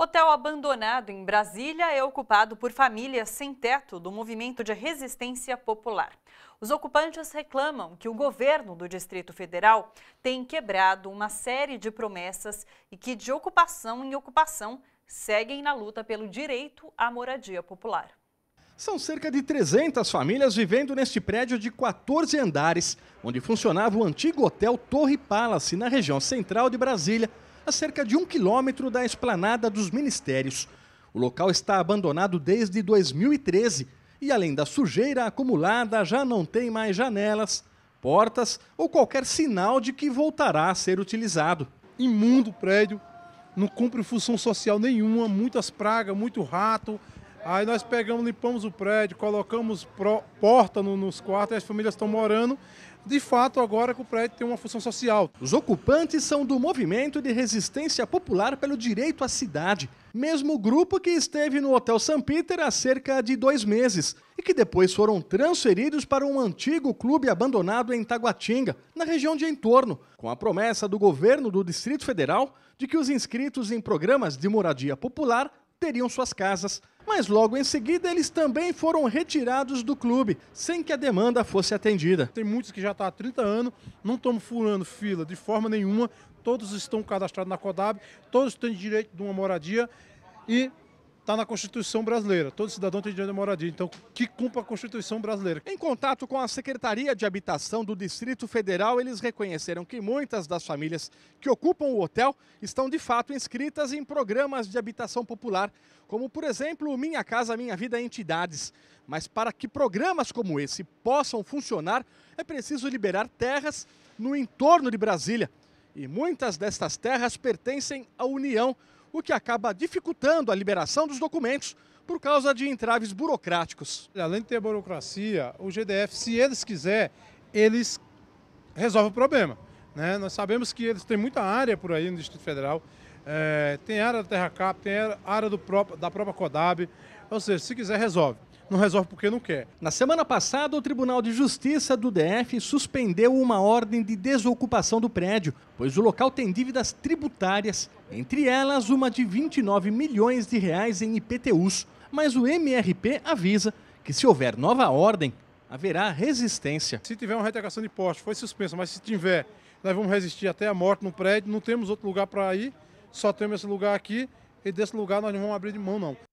Hotel abandonado em Brasília é ocupado por famílias sem teto do movimento de resistência popular. Os ocupantes reclamam que o governo do Distrito Federal tem quebrado uma série de promessas e que, de ocupação em ocupação, seguem na luta pelo direito à moradia popular. São cerca de 300 famílias vivendo neste prédio de 14 andares, onde funcionava o antigo Hotel Torre Palace, na região central de Brasília a cerca de um quilômetro da esplanada dos ministérios. O local está abandonado desde 2013 e, além da sujeira acumulada, já não tem mais janelas, portas ou qualquer sinal de que voltará a ser utilizado. Imundo prédio, não cumpre função social nenhuma, muitas pragas, muito rato. Aí nós pegamos, limpamos o prédio, colocamos pro, porta no, nos quartos, as famílias estão morando de fato agora que o prédio tem uma função social. Os ocupantes são do movimento de resistência popular pelo direito à cidade, mesmo grupo que esteve no Hotel San Peter há cerca de dois meses e que depois foram transferidos para um antigo clube abandonado em Taguatinga, na região de entorno, com a promessa do governo do Distrito Federal de que os inscritos em programas de moradia popular teriam suas casas, mas logo em seguida eles também foram retirados do clube, sem que a demanda fosse atendida. Tem muitos que já estão tá há 30 anos, não estão furando fila de forma nenhuma, todos estão cadastrados na CODAB, todos têm direito de uma moradia e está na Constituição brasileira. Todo cidadão tem direito à moradia, então que cumpra a Constituição brasileira. Em contato com a Secretaria de Habitação do Distrito Federal, eles reconheceram que muitas das famílias que ocupam o hotel estão de fato inscritas em programas de habitação popular, como por exemplo Minha Casa Minha Vida Entidades. Mas para que programas como esse possam funcionar, é preciso liberar terras no entorno de Brasília. E muitas destas terras pertencem à União o que acaba dificultando a liberação dos documentos por causa de entraves burocráticos. Além de ter burocracia, o GDF, se eles quiser, eles resolvem o problema. Né? Nós sabemos que eles têm muita área por aí no Distrito Federal, é, tem área da Terra Cap, tem área do próprio, da própria CODAB, ou seja, se quiser resolve não resolve porque não quer. Na semana passada, o Tribunal de Justiça do DF suspendeu uma ordem de desocupação do prédio, pois o local tem dívidas tributárias, entre elas uma de 29 milhões de reais em IPTUs. Mas o MRP avisa que se houver nova ordem, haverá resistência. Se tiver uma reintegração de poste, foi suspensa, mas se tiver, nós vamos resistir até a morte no prédio, não temos outro lugar para ir, só temos esse lugar aqui e desse lugar nós não vamos abrir de mão não.